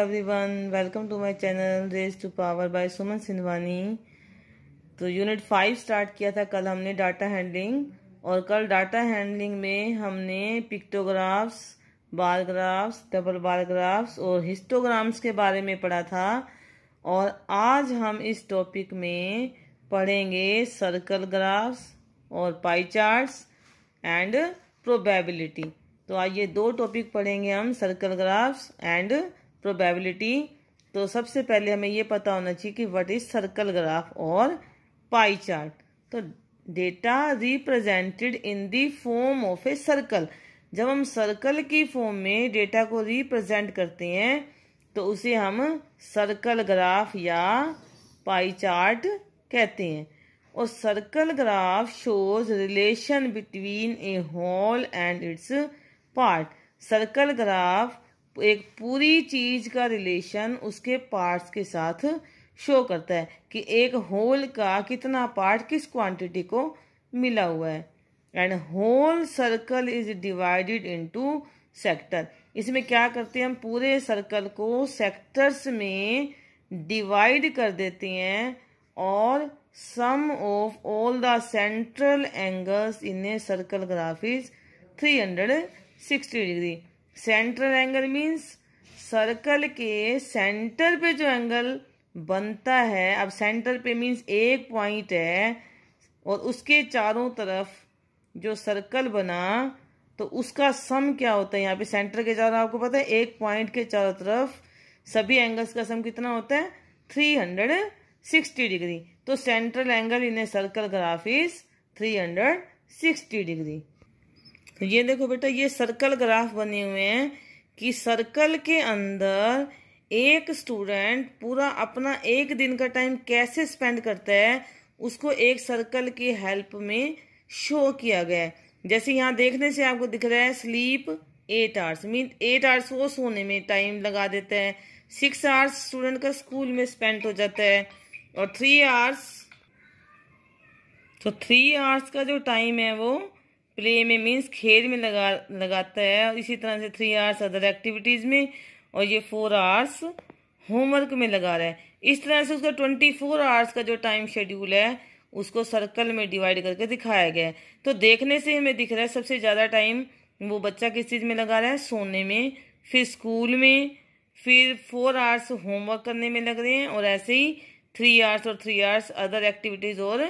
everyone welcome to my channel race to power by Suman Sindhwani तो unit five start किया था कल हमने डाटा हैंडलिंग और कल डाटा हैंडलिंग में हमने पिक्टोग्राफ्स बारग्राफ्स डबल बारग्राफ्स और हिस्टोग्राम्स के बारे में पढ़ा था और आज हम इस टॉपिक में पढ़ेंगे सर्कल ग्राफ्स और पाई चार्ट्स एंड प्रोबेबिलिटी तो आइए दो टॉपिक पढ़ेंगे हम सर्कल ग्राफ्स एंड प्रोबेबिलिटी तो सबसे पहले हमें ये पता होना चाहिए कि व्हाट इज सर्कल ग्राफ और पाई चार्ट तो data represented in the form of a circle जब हम सर्कल की फॉर्म में डेटा को रिप्रेजेंट करते हैं तो उसे हम सर्कल ग्राफ या पाई चार्ट कहते हैं और circle graph shows relation between a whole and its part circle graph एक पूरी चीज का रिलेशन उसके पार्ट्स के साथ शो करता है कि एक होल का कितना पार्ट किस क्वांटिटी को मिला हुआ है and whole circle is divided into sector इसमें क्या करते हैं हम पूरे सर्कल को सेक्टर्स में डिवाइड कर देते हैं और sum of all the central angles in a circle graph is three hundred sixty degree central angle means circle के सेंटर पे जो एंगल बनता है अब सेंटर पे मींस एक पॉइंट है और उसके चारों तरफ जो सर्कल बना तो उसका सम क्या होता है यहाँ पे सेंटर के चारों आपको पता है एक पॉइंट के चारों तरफ सभी एंगल्स का सम कितना होता है थ्री हंड्रेड सिक्सटी डिग्री तो central angle in a circle graph is three hundred sixty degree तो ये देखो बेटा ये सर्कल ग्राफ बने हुए हैं कि सर्कल के अंदर एक स्टूडेंट पूरा अपना एक दिन का टाइम कैसे स्पेंड करता है उसको एक सर्कल की हेल्प में शो किया गया है जैसे यहाँ देखने से आपको दिख रहा है sleep eight hours mean eight hours वो सोने में टाइम लगा देता है सिक्स आवर्स स्टूडेंट का स्कूल में स्पेंड हो जाता है और थ्री आवर्स तो थ्री आवर्स का जो टाइम है वो प्ले में मीन्स खेल में लगा लगाता है और इसी तरह से थ्री आवर्स अदर एक्टिविटीज़ में और ये फोर आवर्स होमवर्क में लगा रहा है इस तरह से उसका ट्वेंटी फोर आवर्स का जो टाइम शेड्यूल है उसको सर्कल में डिवाइड करके दिखाया गया है तो देखने से हमें दिख रहा है सबसे ज़्यादा टाइम वो बच्चा किस चीज़ में लगा रहा है सोने में फिर स्कूल में फिर फोर आवर्स होमवर्क करने में लग रहे हैं और ऐसे ही थ्री आवर्स और थ्री आवर्स अदर एक्टिविटीज़ और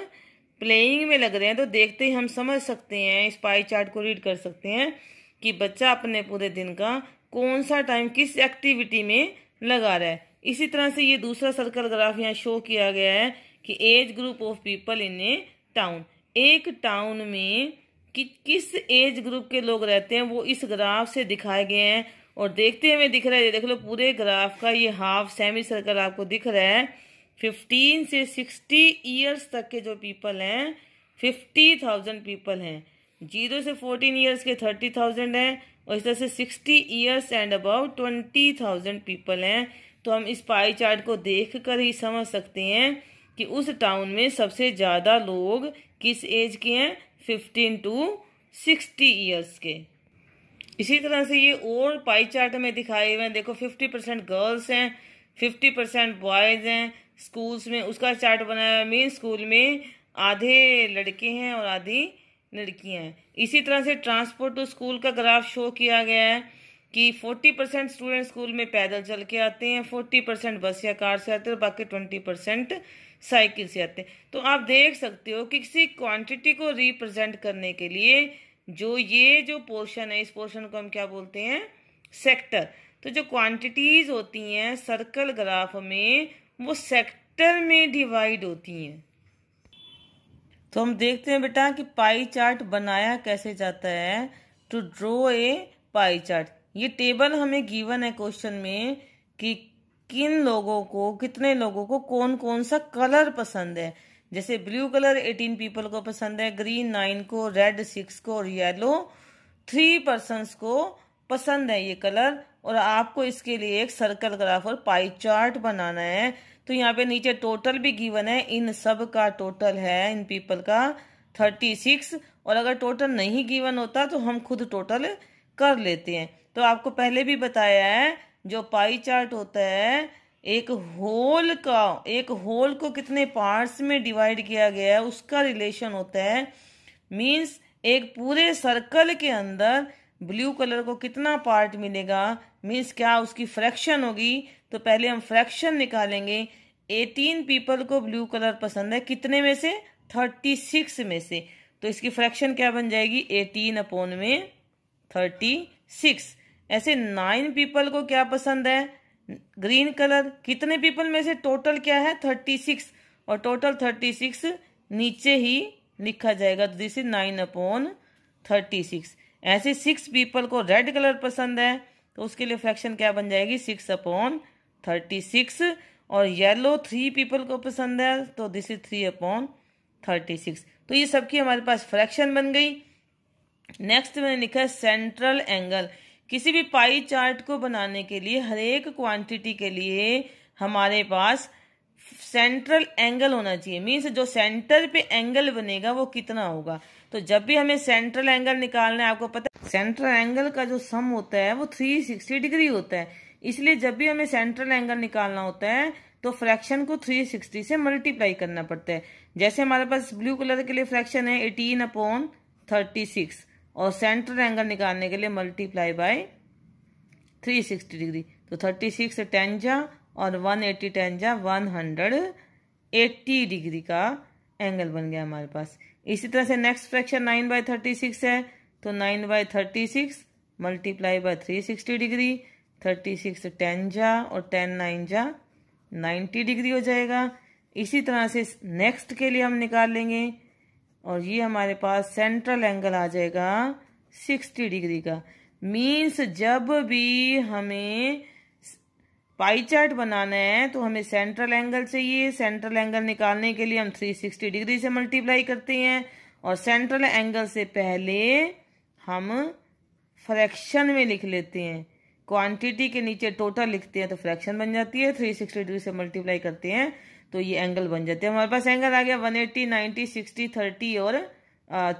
प्लेइंग में लग रहे हैं तो देखते ही हम समझ सकते हैं इस पाई चार्ट को रीड कर सकते हैं कि बच्चा अपने पूरे दिन का कौन सा टाइम किस एक्टिविटी में लगा रहा है इसी तरह से ये दूसरा सर्कल ग्राफ यहाँ शो किया गया है कि age group of people in a town एक टाउन में कि किस एज ग्रुप के लोग रहते हैं वो इस ग्राफ से दिखाए गए हैं और देखते हुए दिख रहा है देख लो पूरे ग्राफ का ये हाफ सेमी सर्कल आपको दिख रहा है फिफ्टीन से सिक्सटी ईयर्स तक के जो पीपल हैं फिफ्टी थाउजेंड पीपल हैं जीरो से फोर्टीन ईयर्स के थर्टी थाउजेंड हैं और इस तरह से sixty years and above twenty thousand people हैं तो हम इस पाई चार्ट को देख कर ही समझ सकते हैं कि उस टाउन में सबसे ज़्यादा लोग किस एज के हैं फिफ्टीन टू सिक्सटी ईयर्स के इसी तरह से ये और पाई चार्ट में दिखाए हुए हैं देखो फिफ्टी परसेंट गर्ल्स हैं फिफ्टी परसेंट बॉयज़ हैं स्कूल्स में उसका चार्ट बनाया मेन स्कूल में आधे लड़के हैं और आधी लड़कियां हैं इसी तरह से ट्रांसपोर्ट टू स्कूल का ग्राफ शो किया गया है कि 40 परसेंट स्टूडेंट स्कूल में पैदल चल के आते हैं 40 परसेंट बस या कार से आते हैं और बाकी 20 परसेंट साइकिल से आते हैं तो आप देख सकते हो कि किसी क्वांटिटी को रिप्रेजेंट करने के लिए जो ये जो पोर्शन है इस पोर्शन को हम क्या बोलते हैं सेक्टर तो जो क्वांटिटीज़ होती हैं सर्कल ग्राफ में वो सेक्टर सेक्टर में डिवाइड होती हैं तो हम देखते हैं बेटा कि पाई चार्ट बनाया कैसे जाता है to draw a pie chart ये टेबल हमें गिवन है क्वेश्चन में कि किन लोगों को कितने लोगों को कौन कौन सा कलर पसंद है जैसे ब्लू कलर एटीन पीपल को पसंद है ग्रीन नाइन को रेड सिक्स को और येलो थ्री पर्सन को पसंद है ये कलर और आपको इसके लिए एक सर्कल ग्राफ और पाई चार्ट बनाना है तो यहाँ पे नीचे टोटल भी गिवन है इन सब का टोटल है इन पीपल का थर्टी सिक्स और अगर टोटल नहीं गिवन होता तो हम खुद टोटल कर लेते हैं तो आपको पहले भी बताया है जो पाई चार्ट होता है एक होल का एक होल को कितने पार्ट्स में डिवाइड किया गया है उसका रिलेशन होता है मींस एक पूरे सर्कल के अंदर ब्लू कलर को कितना पार्ट मिलेगा मीन्स क्या उसकी फ्रैक्शन होगी तो पहले हम फ्रैक्शन निकालेंगे एटीन पीपल को ब्लू कलर पसंद है कितने में से थर्टी सिक्स में से तो इसकी फ्रैक्शन क्या बन जाएगी एटीन अपोन में थर्टी सिक्स ऐसे नाइन पीपल को क्या पसंद है ग्रीन कलर कितने पीपल में से टोटल क्या है थर्टी सिक्स और टोटल थर्टी सिक्स नीचे ही लिखा जाएगा तो this is nine upon thirty six ऐसे सिक्स पीपल को रेड कलर पसंद है तो उसके लिए फ्रैक्शन क्या बन जाएगी सिक्स अपॉन थर्टी सिक्स और येलो थ्री पीपल को पसंद है तो this is three upon thirty six तो ये सबकी हमारे पास फ्रैक्शन बन गई नेक्स्ट मैंने लिखा है सेंट्रल एंगल किसी भी पाई चार्ट को बनाने के लिए हरेक क्वांटिटी के लिए हमारे पास सेंट्रल एंगल होना चाहिए मीन्स जो सेंटर पे एंगल बनेगा वो कितना होगा तो जब भी हमें सेंट्रल एंगल निकालना है आपको पता है सेंट्रल एंगल का जो सम होता है वो 360 डिग्री होता है इसलिए जब भी हमें सेंट्रल एंगल निकालना होता है तो फ्रैक्शन को 360 से मल्टीप्लाई करना पड़ता है जैसे हमारे पास ब्लू कलर के लिए फ्रैक्शन है एटीन अपॉन थर्टी सिक्स और सेंट्रल एंगल निकालने के लिए मल्टीप्लाई बाय 360 डिग्री तो 36 सिक्स टेंजा और 180 एट्टी टेंजा वन डिग्री का एंगल बन गया हमारे पास इसी तरह से नेक्स्ट फ्रैक्शन 9 बाय थर्टी है तो 9 by thirty six multiply by three degree thirty six ten जा और टेन नाइन जा नाइन्टी डिग्री हो जाएगा इसी तरह से नेक्स्ट के लिए हम निकाल लेंगे और ये हमारे पास सेंट्रल एंगल आ जाएगा सिक्सटी डिग्री का मीन्स जब भी हमें पाई चार्ट बनाना है तो हमें सेंट्रल एंगल चाहिए सेंट्रल एंगल निकालने के लिए हम 360 डिग्री से मल्टीप्लाई करते हैं और सेंट्रल एंगल से पहले हम फ्रैक्शन में लिख लेते हैं क्वांटिटी के नीचे टोटल लिखते हैं तो फ्रैक्शन बन जाती है थ्री सिक्सटी डिग्री से मल्टीप्लाई करते हैं तो ये एंगल बन जाते हैं हमारे पास एंगल आ गया one eighty ninety sixty thirty और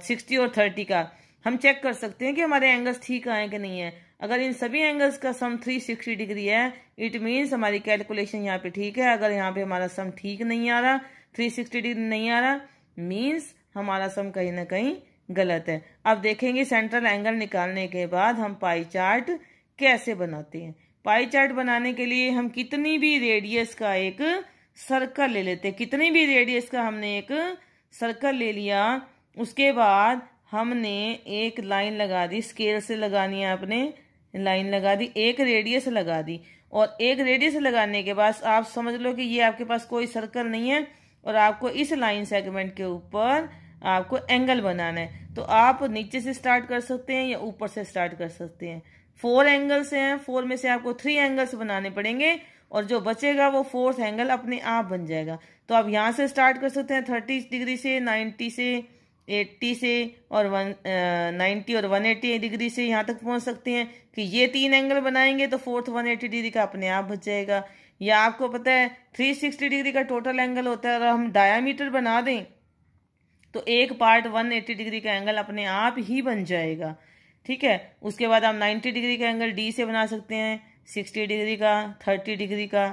सिक्सटी और थर्टी का हम चेक कर सकते हैं कि हमारे एंगल्स ठीक आए कि नहीं है अगर इन सभी एंगल्स का सम 360 डिग्री है इट मीन्स हमारी कैलकुलेशन यहाँ पे ठीक है अगर यहाँ पे हमारा सम ठीक नहीं आ रहा सिक्सटी डिग्री नहीं आ रहा मीन्स हमारा सम कहीं ना कहीं गलत है अब देखेंगे सेंट्रल एंगल निकालने के बाद हम पाई चार्ट कैसे बनाते हैं पाई चार्ट बनाने के लिए हम कितनी भी रेडियस का एक सर्कल ले लेते हैं कितनी भी रेडियस का हमने एक सर्कल ले लिया उसके बाद हमने एक लाइन लगा दी स्केल से लगानी है आपने लाइन लगा दी एक रेडियस लगा दी और एक रेडियस लगाने के बाद आप समझ लो कि ये आपके पास कोई सर्कल नहीं है और आपको इस लाइन सेगमेंट के ऊपर आपको एंगल बनाना है तो आप नीचे से स्टार्ट कर सकते हैं या ऊपर से स्टार्ट कर सकते हैं फोर एंगल्स हैं फोर में से आपको थ्री एंगल्स बनाने पड़ेंगे और जो बचेगा वो फोर्थ एंगल अपने आप बन जाएगा तो आप यहाँ से स्टार्ट कर सकते हैं थर्टी डिग्री से नाइन्टी से एट्टी से और वन नाइन्टी और वन एट्टी डिग्री से यहाँ तक पहुँच सकते हैं कि ये तीन एंगल बनाएंगे तो फोर्थ वन एट्टी डिग्री का अपने आप बच जाएगा या आपको पता है थ्री सिक्सटी डिग्री का टोटल एंगल होता है और हम डायामीटर बना दें तो एक पार्ट वन एट्टी डिग्री का एंगल अपने आप ही बन जाएगा ठीक है उसके बाद आप 90 डिग्री का एंगल डी से बना सकते हैं 60 डिग्री का 30 डिग्री का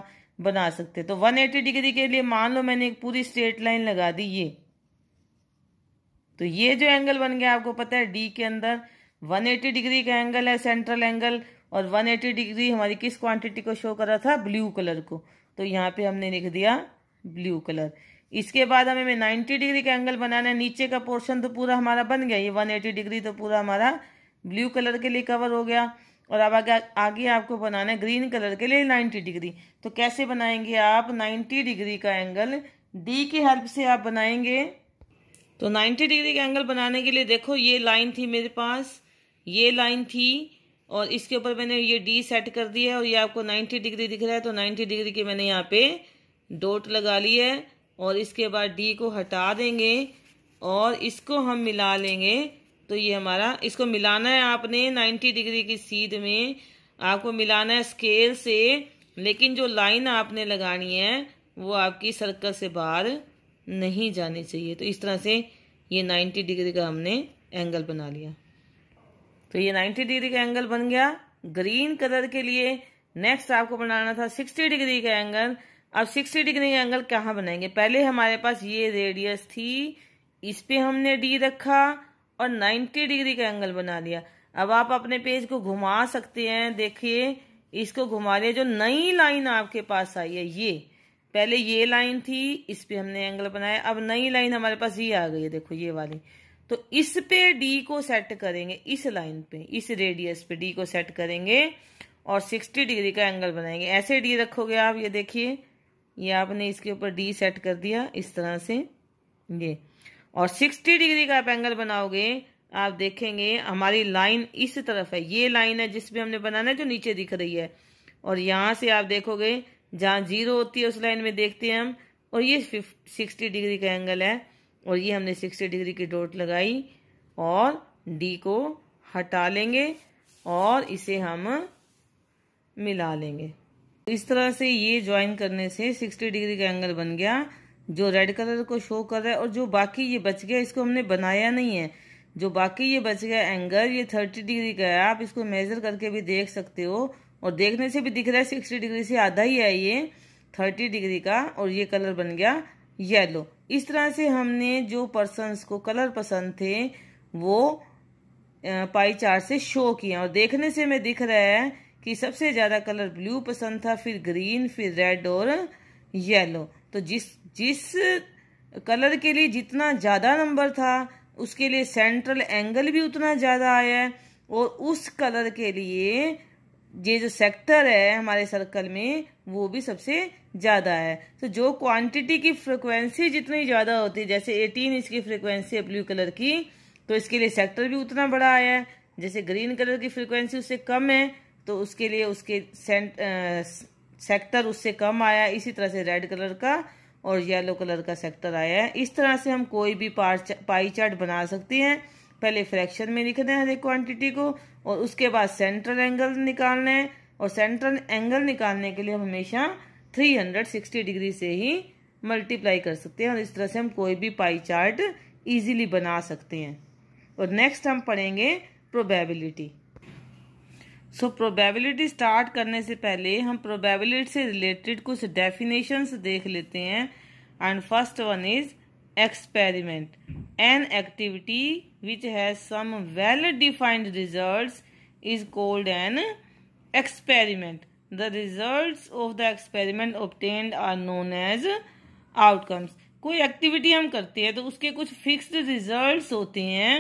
बना सकते हैं तो 180 डिग्री के लिए मान लो मैंने एक पूरी स्ट्रेट लाइन लगा दी ये तो ये जो एंगल बन गया आपको पता है डी के अंदर 180 डिग्री का एंगल है सेंट्रल एंगल और 180 डिग्री हमारी किस क्वांटिटी को शो कर रहा था ब्लू कलर को तो यहाँ पे हमने लिख दिया ब्लू कलर इसके बाद हमें नाइन्टी डिग्री का एंगल बनाना है नीचे का पोर्शन तो पूरा हमारा बन गया ये वन डिग्री तो पूरा हमारा ब्लू कलर के लिए कवर हो गया और अब आगे आगे आपको बनाना है ग्रीन कलर के लिए 90 डिग्री तो कैसे बनाएंगे आप 90 डिग्री का एंगल डी की हेल्प से आप बनाएंगे तो 90 डिग्री का एंगल बनाने के लिए देखो ये लाइन थी मेरे पास ये लाइन थी और इसके ऊपर मैंने ये डी सेट कर दिया है और ये आपको 90 डिग्री दिख रहा है तो 90 डिग्री के मैंने यहाँ पे डोट लगा ली है और इसके बाद डी को हटा देंगे और इसको हम मिला लेंगे तो ये हमारा इसको मिलाना है आपने 90 डिग्री की सीध में आपको मिलाना है स्केल से लेकिन जो लाइन आपने लगानी है वो आपकी सर्कल से बाहर नहीं जानी चाहिए तो इस तरह से ये 90 डिग्री का हमने एंगल बना लिया तो ये 90 डिग्री का एंगल बन गया ग्रीन कलर के लिए नेक्स्ट आपको बनाना था 60 डिग्री का एंगल अब 60 डिग्री का एंगल कहाँ बनाएंगे पहले हमारे पास ये रेडियस थी इस पर हमने डी रखा और 90 डिग्री का एंगल बना लिया अब आप अपने पेज को घुमा सकते हैं देखिए इसको घुमा लिया जो नई लाइन आपके पास आई है ये पहले ये लाइन थी इस पे हमने एंगल बनाया अब नई लाइन हमारे पास ये आ गई है देखो ये वाली तो इस पे डी को सेट करेंगे इस लाइन पे इस रेडियस पे डी को सेट करेंगे और 60 डिग्री का एंगल बनाएंगे ऐसे डी रखोगे आप ये देखिए ये आपने इसके ऊपर डी सेट कर दिया इस तरह से ये और 60 डिग्री का आप एंगल बनाओगे आप देखेंगे हमारी लाइन इस तरफ है ये लाइन है जिसमें हमने बनाना है जो नीचे दिख रही है और यहाँ से आप देखोगे जहाँ जीरो होती है उस लाइन में देखते हैं हम और ये सिक्सटी डिग्री का एंगल है और ये हमने सिक्सटी डिग्री की डोट लगाई और डी को हटा लेंगे और इसे हम मिला लेंगे इस तरह से ये ज्वाइन करने से 60 डिग्री का एंगल बन गया जो रेड कलर को शो कर रहा है और जो बाकी ये बच गया इसको हमने बनाया नहीं है जो बाकी ये बच गया एंगल ये थर्टी डिग्री का है आप इसको मेज़र करके भी देख सकते हो और देखने से भी दिख रहा है सिक्सटी डिग्री से आधा ही है ये थर्टी डिग्री का और ये कलर बन गया येलो इस तरह से हमने जो पर्सनस को कलर पसंद थे वो पाई चार से शो किए और देखने से हमें दिख रहा है कि सबसे ज़्यादा कलर ब्लू पसंद था फिर ग्रीन फिर रेड और येलो तो जिस जिस कलर के लिए जितना ज़्यादा नंबर था उसके लिए सेंट्रल एंगल भी उतना ज़्यादा आया है और उस कलर के लिए ये जो सेक्टर है हमारे सर्कल में वो भी सबसे ज़्यादा है तो जो क्वांटिटी की फ्रिक्वेंसी जितनी ज़्यादा होती है जैसे 18 इसकी फ्रिक्वेंसी है ब्लू कलर की तो इसके लिए सेक्टर भी उतना बड़ा आया है जैसे ग्रीन कलर की फ्रिक्वेंसी उससे कम है तो उसके लिए उसके सेंट, आ, सेक्टर उससे कम आया इसी तरह से रेड कलर का और येलो कलर का सेक्टर आया है इस तरह से हम कोई भी पाई चार्ट बना सकते हैं पहले फ्रैक्शन में लिख दें हर एक क्वान्टिटी को और उसके बाद सेंट्रल एंगल निकालना है और सेंट्रल एंगल निकालने के लिए हम हमेशा 360 डिग्री से ही मल्टीप्लाई कर सकते हैं और इस तरह से हम कोई भी पाई चार्ट ईजिली बना सकते हैं और नेक्स्ट हम पढ़ेंगे प्रोबेबिलिटी सो प्रोबेबिलिटी स्टार्ट करने से पहले हम प्रोबेबिलिटी से रिलेटेड कुछ डेफिनेशन देख लेते हैं and first one is experiment an activity which has some well defined result is called an experiment the result of the experiment obtained are known as outcomes कोई एक्टिविटी हम करते हैं तो उसके कुछ फिक्सड रिजल्ट होते हैं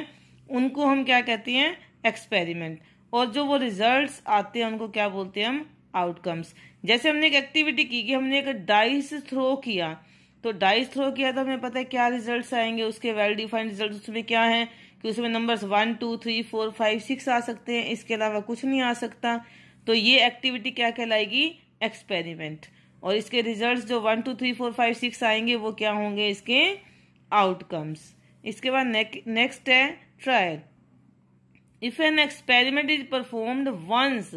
उनको हम क्या कहते हैं एक्सपेरिमेंट और जो वो रिजल्ट आते हैं उनको क्या बोलते हैं हम आउटकम्स जैसे हमने एक एक्टिविटी की कि हमने एक डाइस थ्रो किया तो डाइस थ्रो किया तो हमें पता है क्या रिजल्ट आएंगे उसके वेल डिफाइंड रिजल्ट उसमें क्या है कि उसमें numbers one two three four five six आ सकते हैं इसके अलावा कुछ नहीं आ सकता तो ये एक्टिविटी क्या कहलाएगी एक्सपेरिमेंट और इसके रिजल्ट्स जो one two three four five six आएंगे वो क्या होंगे इसके आउटकम्स इसके बाद नेक्स्ट है trial if an experiment is performed once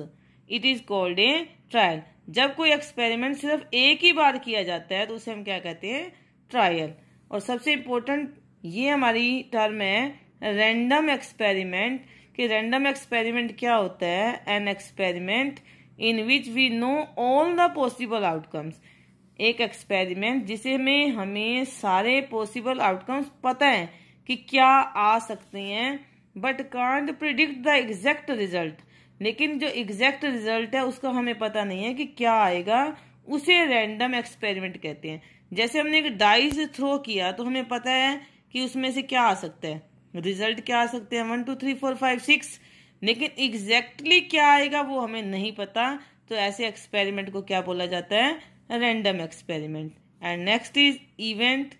it is called a trial जब कोई एक्सपेरिमेंट सिर्फ एक ही बार किया जाता है तो उसे हम क्या कहते हैं ट्रायल और सबसे इम्पोर्टेंट ये हमारी टर्म है रैंडम एक्सपेरिमेंट कि रैंडम एक्सपेरिमेंट क्या होता है an experiment in which we know all the possible outcomes एक एक्सपेरिमेंट जिसे में हमें सारे पॉसिबल आउटकम्स पता है कि क्या आ सकते हैं but can't predict the exact result लेकिन जो एग्जैक्ट रिजल्ट है उसका हमें पता नहीं है कि क्या आएगा उसे रैंडम एक्सपेरिमेंट कहते हैं जैसे हमने एक डाइस थ्रो किया तो हमें पता है कि उसमें से क्या आ सकता है रिजल्ट क्या आ सकते हैं one two three four five six लेकिन एग्जैक्टली क्या आएगा वो हमें नहीं पता तो ऐसे एक्सपेरिमेंट को क्या बोला जाता है random experiment and next is event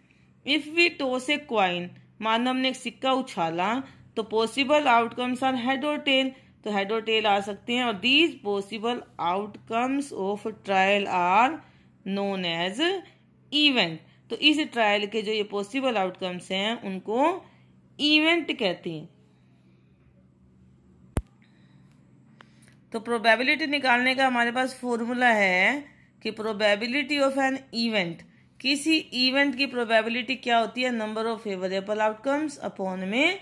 if we toss a coin मानो हमने एक सिक्का उछाला तो पॉसिबल आउटकम्स आर हेड और टेल तो हेड और टेल आ सकते हैं और these possible outcomes of trial are known as event तो इस ट्रायल के जो ये पॉसिबल आउटकम्स हैं उनको इवेंट कहते हैं तो प्रोबेबिलिटी निकालने का हमारे पास फॉर्मूला है कि प्रोबेबिलिटी ऑफ एन इवेंट किसी इवेंट की प्रोबेबिलिटी क्या होती है number of favourable outcomes upon में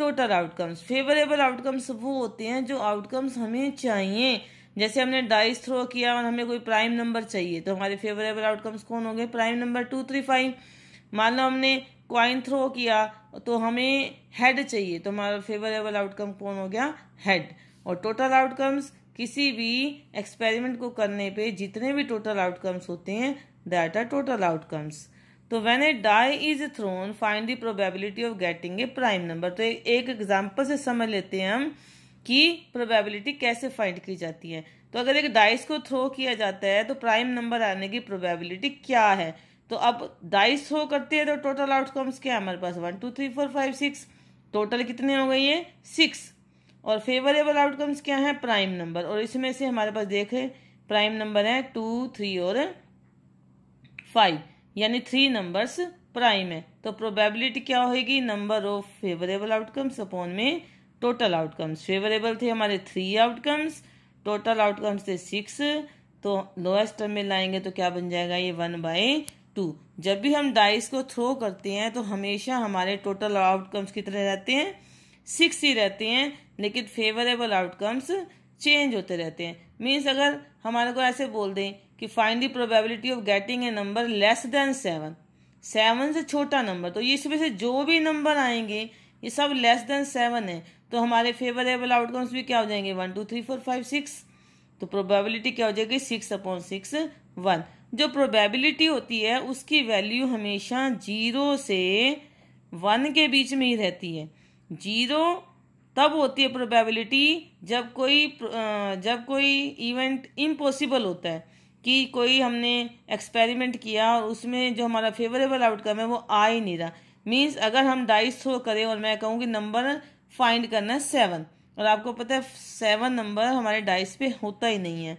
टोटल आउटकम्स फेवरेबल आउटकम्स वो होते हैं जो आउटकम्स हमें चाहिए जैसे हमने डाइस थ्रो किया और हमें कोई प्राइम नंबर चाहिए तो हमारे फेवरेबल आउटकम्स कौन गए prime number two three five मान लो हमने क्वाइन थ्रो किया तो हमें हेड चाहिए तो हमारा फेवरेबल आउटकम कौन हो गया हेड और टोटल आउटकम्स किसी भी एक्सपेरिमेंट को करने पे जितने भी टोटल आउटकम्स होते हैं दैट आर टोटल आउटकम्स तो वेन तो a die is thrown find the probability of getting a prime number तो एक एग्जाम्पल से समझ लेते हैं हम कि प्रोबेबिलिटी कैसे फाइंड की जाती है तो अगर एक डाइस को थ्रो किया जाता है तो प्राइम नंबर आने की प्रोबेबिलिटी क्या है तो अब डाइस थ्रो करते हैं तो टोटल आउटकम्स क्या है हमारे पास one two three four five six total कितने हो गई है सिक्स और फेवरेबल आउटकम्स क्या है प्राइम नंबर और इसमें से हमारे पास देखें प्राइम नंबर है टू थ्री और फाइव यानी थ्री नंबर्स प्राइम है तो प्रोबेबिलिटी क्या होगी number of favourable outcomes upon में टोटल आउटकम्स फेवरेबल थे हमारे थ्री आउटकम्स टोटल आउटकम्स थे सिक्स तो लोएस्ट टर्म में लाएंगे तो क्या बन जाएगा ये वन बाई टू जब भी हम डाइस को थ्रो करते हैं तो हमेशा हमारे टोटल आउटकम्स कितने रहते हैं सिक्स ही रहते हैं लेकिन फेवरेबल आउटकम्स चेंज होते रहते हैं मीन्स अगर हमारे को ऐसे बोल दें कि find the probability of getting a number less than seven seven से छोटा नंबर तो ये इसमें से जो भी नंबर आएंगे ये सब लेस देन सेवन है तो हमारे फेवरेबल आउटकम्स भी क्या हो जाएंगे one two three four five six तो प्रोबेबिलिटी क्या हो जाएगी सिक्स अपॉन सिक्स वन जो प्रोबेबिलिटी होती है उसकी वैल्यू हमेशा जीरो से वन के बीच में ही रहती है जीरो तब होती है प्रोबेबिलिटी जब कोई जब कोई इवेंट इम्पॉसिबल होता है कि कोई हमने एक्सपेरिमेंट किया और उसमें जो हमारा फेवरेबल आउटकम है वो आ ही नहीं रहा मीन्स अगर हम डाइस थ्रो करें और मैं कहूँ कि नंबर फाइंड करना है सेवन और आपको पता है सेवन नंबर हमारे डाइस पे होता ही नहीं है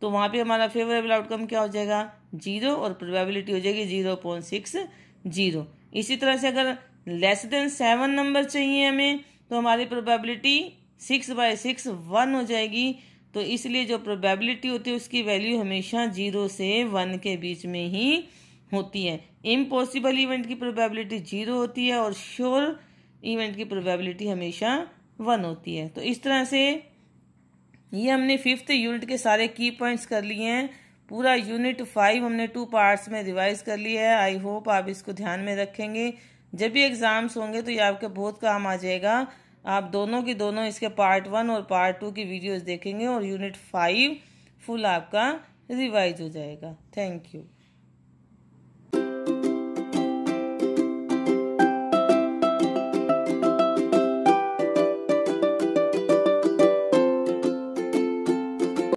तो वहाँ पे हमारा फेवरेबल आउटकम क्या हो जाएगा जीरो और प्रोबेबिलिटी हो जाएगी जीरो पॉइंट सिक्स जीरो इसी तरह से अगर लेस देन सेवन नंबर चाहिए हमें तो हमारी probability six by six one हो जाएगी तो इसलिए जो प्रोबेबिलिटी होती है उसकी वैल्यू हमेशा जीरो से वन के बीच में ही होती है इम्पॉसिबल इवेंट की प्रोबेबिलिटी जीरो होती है और श्योर इवेंट की प्रोबेबिलिटी हमेशा वन होती है तो इस तरह से ये हमने फिफ्थ यूनिट के सारे की पॉइंट्स कर लिए हैं पूरा यूनिट फाइव हमने टू पार्ट्स में रिवाइज कर लिया है आई होप आप इसको ध्यान में रखेंगे जब भी एग्ज़ाम्स होंगे तो ये आपके बहुत काम आ जाएगा आप दोनों की दोनों इसके पार्ट वन और पार्ट टू की वीडियोस देखेंगे और यूनिट फाइव फुल आपका रिवाइज हो जाएगा थैंक यू